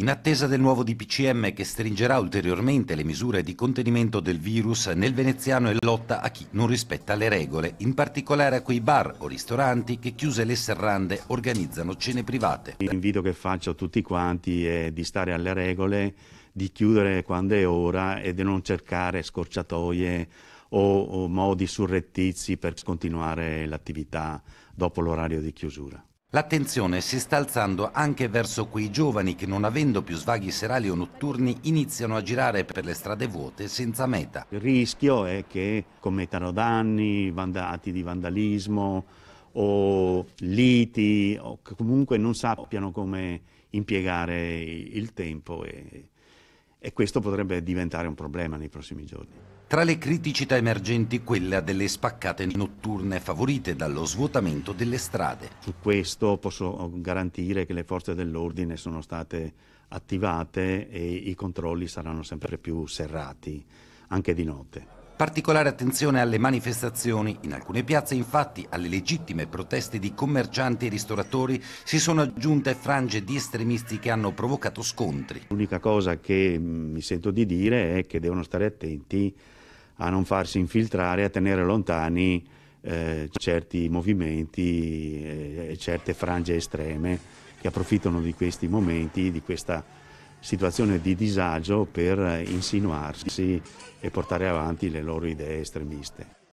In attesa del nuovo DPCM che stringerà ulteriormente le misure di contenimento del virus, nel veneziano è lotta a chi non rispetta le regole, in particolare a quei bar o ristoranti che chiuse le serrande organizzano cene private. L'invito che faccio a tutti quanti è eh, di stare alle regole, di chiudere quando è ora e di non cercare scorciatoie o, o modi surrettizi per continuare l'attività dopo l'orario di chiusura. L'attenzione si sta alzando anche verso quei giovani che non avendo più svaghi serali o notturni iniziano a girare per le strade vuote senza meta. Il rischio è che commettano danni, atti di vandalismo o liti o che comunque non sappiano come impiegare il tempo e, e questo potrebbe diventare un problema nei prossimi giorni. Tra le criticità emergenti quella delle spaccate notturne favorite dallo svuotamento delle strade. Su questo posso garantire che le forze dell'ordine sono state attivate e i controlli saranno sempre più serrati, anche di notte. Particolare attenzione alle manifestazioni. In alcune piazze, infatti, alle legittime proteste di commercianti e ristoratori si sono aggiunte frange di estremisti che hanno provocato scontri. L'unica cosa che mm, mi sento di dire è che devono stare attenti a non farsi infiltrare, a tenere lontani eh, certi movimenti eh, e certe frange estreme che approfittano di questi momenti, di questa situazione di disagio per insinuarsi e portare avanti le loro idee estremiste.